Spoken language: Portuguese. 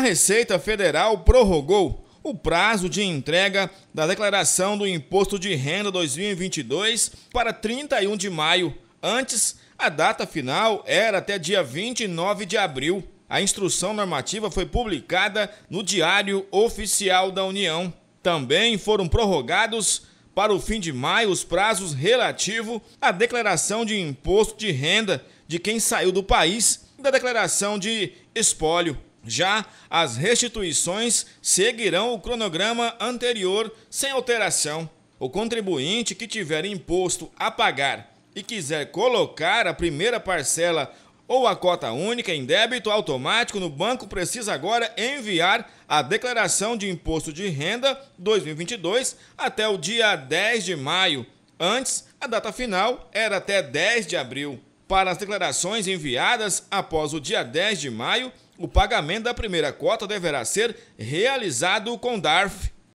A Receita Federal prorrogou o prazo de entrega da declaração do Imposto de Renda 2022 para 31 de maio. Antes, a data final era até dia 29 de abril. A instrução normativa foi publicada no Diário Oficial da União. Também foram prorrogados para o fim de maio os prazos relativo à declaração de imposto de renda de quem saiu do país e da declaração de espólio. Já as restituições seguirão o cronograma anterior sem alteração. O contribuinte que tiver imposto a pagar e quiser colocar a primeira parcela ou a cota única em débito automático no banco precisa agora enviar a declaração de imposto de renda 2022 até o dia 10 de maio. Antes, a data final era até 10 de abril para as declarações enviadas após o dia 10 de maio, o pagamento da primeira cota deverá ser realizado com DARF